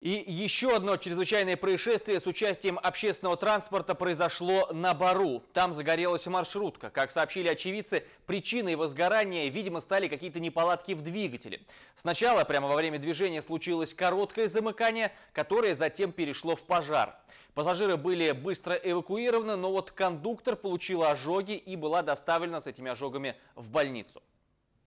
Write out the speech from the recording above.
И еще одно чрезвычайное происшествие с участием общественного транспорта произошло на Бару. Там загорелась маршрутка. Как сообщили очевидцы, причиной возгорания, видимо, стали какие-то неполадки в двигателе. Сначала, прямо во время движения, случилось короткое замыкание, которое затем перешло в пожар. Пассажиры были быстро эвакуированы, но вот кондуктор получил ожоги и была доставлена с этими ожогами в больницу.